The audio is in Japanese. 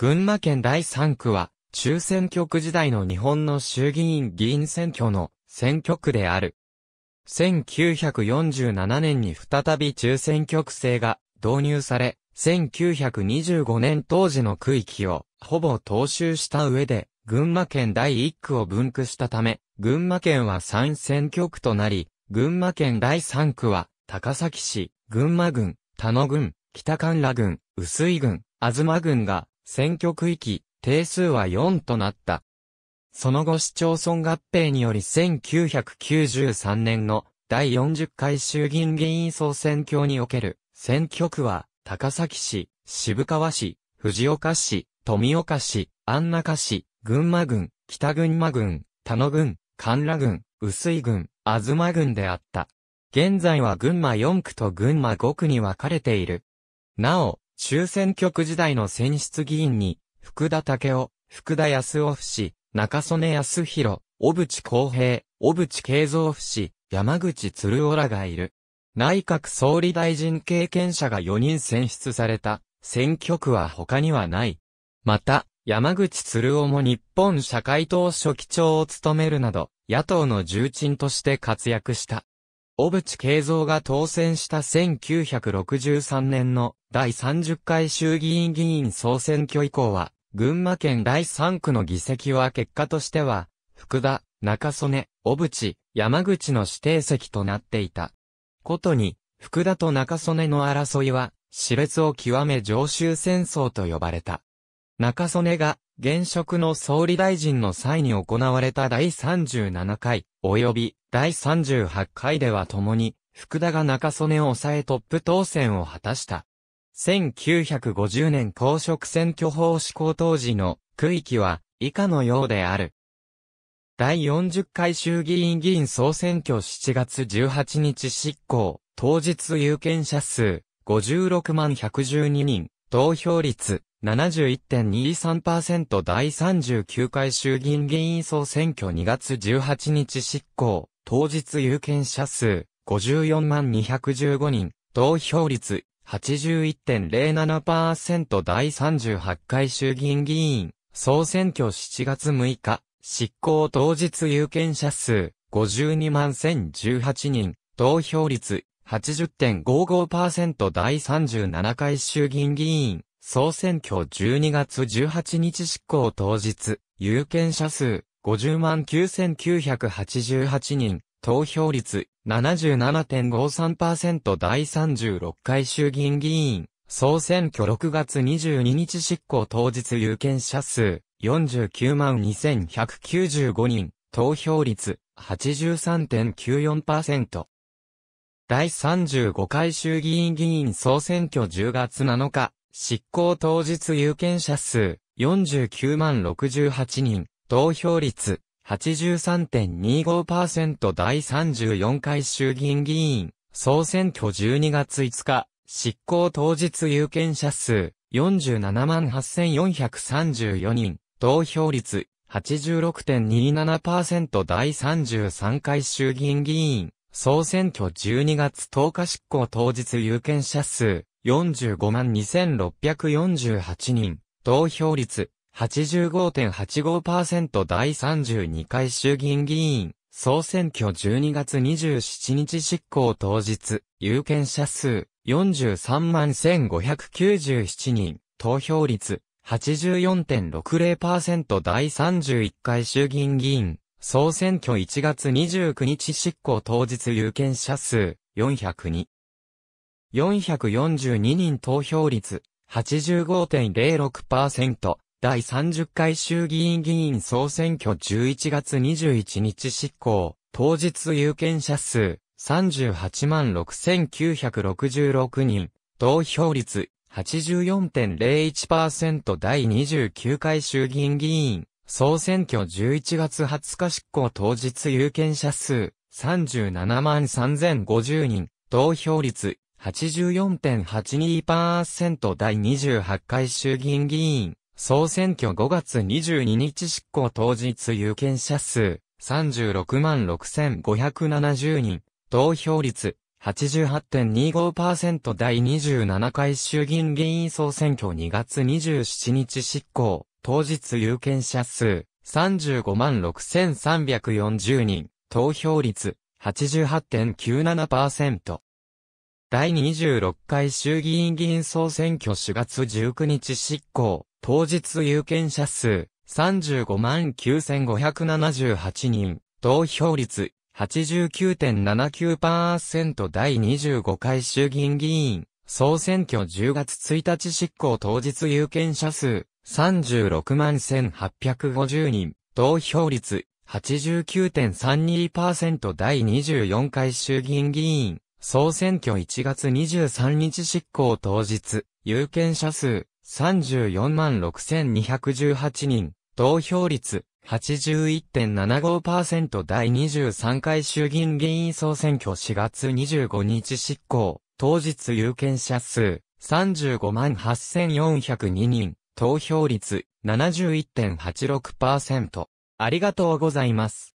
群馬県第3区は、中選挙区時代の日本の衆議院議員選挙の選挙区である。1947年に再び中選挙区制が導入され、1925年当時の区域をほぼ踏襲した上で、群馬県第1区を分区したため、群馬県は3選挙区となり、群馬県第3区は、高崎市、群馬郡、田野郡、北神羅郡、薄井郡、東郡が選挙区域、定数は4となった。その後市町村合併により1993年の第40回衆議院議員総選挙における選挙区は高崎市、渋川市、藤岡市、富岡市、安中市、群馬郡、北群馬郡、田野郡、神楽郡、薄井郡、ま郡であった。現在は群馬4区と群馬5区に分かれている。なお、終選挙区時代の選出議員に、福田武夫、福田康夫氏、中曽根康弘、小渕康平、小渕慶三夫氏、山口鶴夫らがいる。内閣総理大臣経験者が4人選出された、選挙区は他にはない。また、山口鶴夫も日本社会党書記長を務めるなど、野党の重鎮として活躍した。小渕慶三が当選した1963年の第30回衆議院議員総選挙以降は、群馬県第3区の議席は結果としては、福田、中曽根、小渕、山口の指定席となっていた。ことに、福田と中曽根の争いは、熾烈を極め常州戦争と呼ばれた。中曽根が現職の総理大臣の際に行われた第37回、及び第38回では共に、福田が中曽根を抑えトップ当選を果たした。1950年公職選挙法施行当時の区域は以下のようである。第40回衆議院議員総選挙7月18日執行、当日有権者数56万112人、投票率71.23%第39回衆議院議員総選挙2月18日執行、当日有権者数54万215人、投票率81.07%第38回衆議院議員総選挙7月6日、執行当日有権者数52万1018人、投票率80.55%第37回衆議院議員、総選挙12月18日執行当日、有権者数50万9988人、投票率77.53%第36回衆議院議員、総選挙6月22日執行当日有権者数49万2195人、投票率83.94%。第35回衆議院議員総選挙10月7日、執行当日有権者数49万68人、投票率83.25%第34回衆議院議員総選挙12月5日、執行当日有権者数47万8434人、投票率86.27%第33回衆議院議員総選挙12月10日執行当日有権者数45万2648人、投票率85.85%第32回衆議院議員、総選挙12月27日執行当日、有権者数43万1597人、投票率84.60%第31回衆議院議員、総選挙1月29日執行当日有権者数402。442人投票率85.06%。第30回衆議院議員総選挙11月21日執行、当日有権者数38 6966人、投票率84.01%第29回衆議院議員総選挙11月20日執行当日有権者数37万3050人、投票率84.82%第28回衆議院議員、総選挙5月22日執行当日有権者数36万6570人、投票率88.25%第27回衆議院議員総選挙2月27日執行、当日有権者数35万6340人、投票率88.97%。第26回衆議院議員総選挙4月19日執行、当日有権者数35万9578人、投票率89.79%第25回衆議院議員、総選挙10月1日執行当日有権者数36万1850人、投票率89.32%第24回衆議院議員、総選挙1月23日執行当日、有権者数34万6218人、投票率81.75%第23回衆議院議員総選挙4月25日執行、当日有権者数35万8402人、投票率71.86%。ありがとうございます。